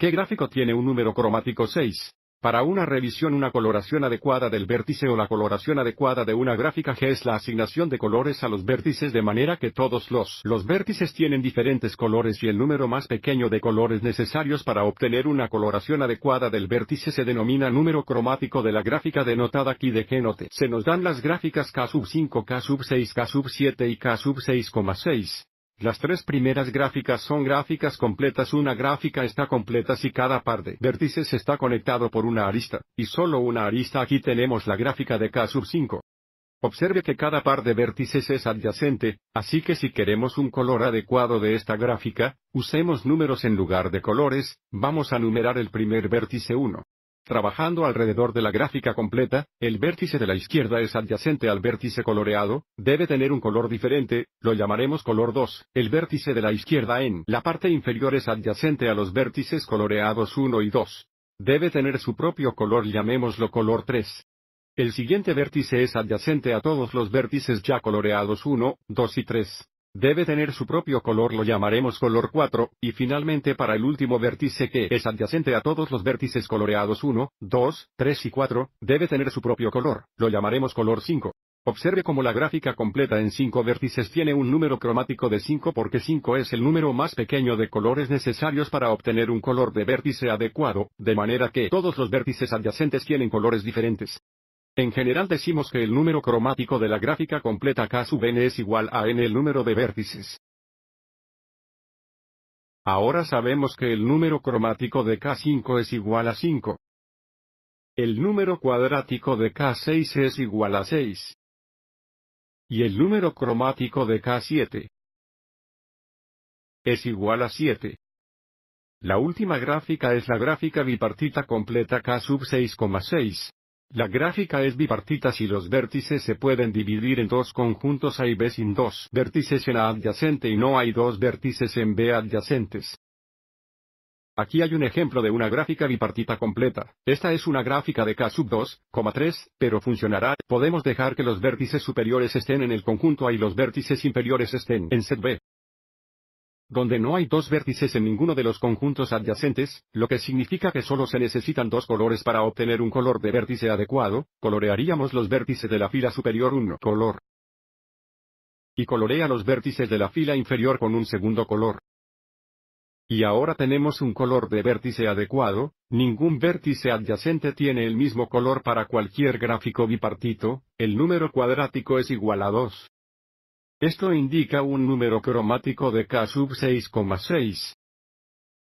¿Qué gráfico tiene un número cromático 6? Para una revisión una coloración adecuada del vértice o la coloración adecuada de una gráfica G es la asignación de colores a los vértices de manera que todos los, los vértices tienen diferentes colores y el número más pequeño de colores necesarios para obtener una coloración adecuada del vértice se denomina número cromático de la gráfica denotada aquí de G Se nos dan las gráficas K sub 5, K sub 6, K sub 7 y K sub 6,6. Las tres primeras gráficas son gráficas completas. Una gráfica está completa si cada par de vértices está conectado por una arista, y solo una arista. Aquí tenemos la gráfica de K sub 5. Observe que cada par de vértices es adyacente, así que si queremos un color adecuado de esta gráfica, usemos números en lugar de colores, vamos a numerar el primer vértice 1 trabajando alrededor de la gráfica completa, el vértice de la izquierda es adyacente al vértice coloreado, debe tener un color diferente, lo llamaremos color 2. El vértice de la izquierda en la parte inferior es adyacente a los vértices coloreados 1 y 2. Debe tener su propio color, llamémoslo color 3. El siguiente vértice es adyacente a todos los vértices ya coloreados 1, 2 y 3. Debe tener su propio color, lo llamaremos color 4, y finalmente para el último vértice que es adyacente a todos los vértices coloreados 1, 2, 3 y 4, debe tener su propio color, lo llamaremos color 5. Observe cómo la gráfica completa en 5 vértices tiene un número cromático de 5 porque 5 es el número más pequeño de colores necesarios para obtener un color de vértice adecuado, de manera que todos los vértices adyacentes tienen colores diferentes. En general decimos que el número cromático de la gráfica completa K sub n es igual a n el número de vértices. Ahora sabemos que el número cromático de K5 es igual a 5. El número cuadrático de K6 es igual a 6. Y el número cromático de K7 es igual a 7. La última gráfica es la gráfica bipartita completa K sub 6,6. La gráfica es bipartita si los vértices se pueden dividir en dos conjuntos A y B sin dos vértices en A adyacente y no hay dos vértices en B adyacentes. Aquí hay un ejemplo de una gráfica bipartita completa. Esta es una gráfica de K sub 2,3, pero funcionará. Podemos dejar que los vértices superiores estén en el conjunto A y los vértices inferiores estén en set B donde no hay dos vértices en ninguno de los conjuntos adyacentes, lo que significa que solo se necesitan dos colores para obtener un color de vértice adecuado, colorearíamos los vértices de la fila superior un color. Y colorea los vértices de la fila inferior con un segundo color. Y ahora tenemos un color de vértice adecuado, ningún vértice adyacente tiene el mismo color para cualquier gráfico bipartito, el número cuadrático es igual a 2. Esto indica un número cromático de K sub 6,6.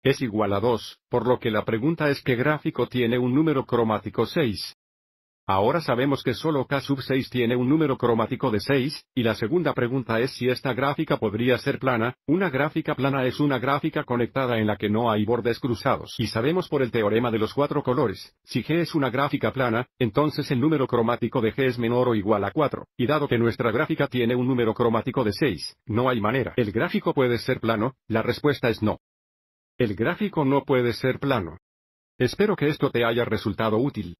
Es igual a 2, por lo que la pregunta es qué gráfico tiene un número cromático 6. Ahora sabemos que solo K sub 6 tiene un número cromático de 6, y la segunda pregunta es si esta gráfica podría ser plana. Una gráfica plana es una gráfica conectada en la que no hay bordes cruzados. Y sabemos por el teorema de los cuatro colores, si G es una gráfica plana, entonces el número cromático de G es menor o igual a 4. Y dado que nuestra gráfica tiene un número cromático de 6, no hay manera. ¿El gráfico puede ser plano? La respuesta es no. El gráfico no puede ser plano. Espero que esto te haya resultado útil.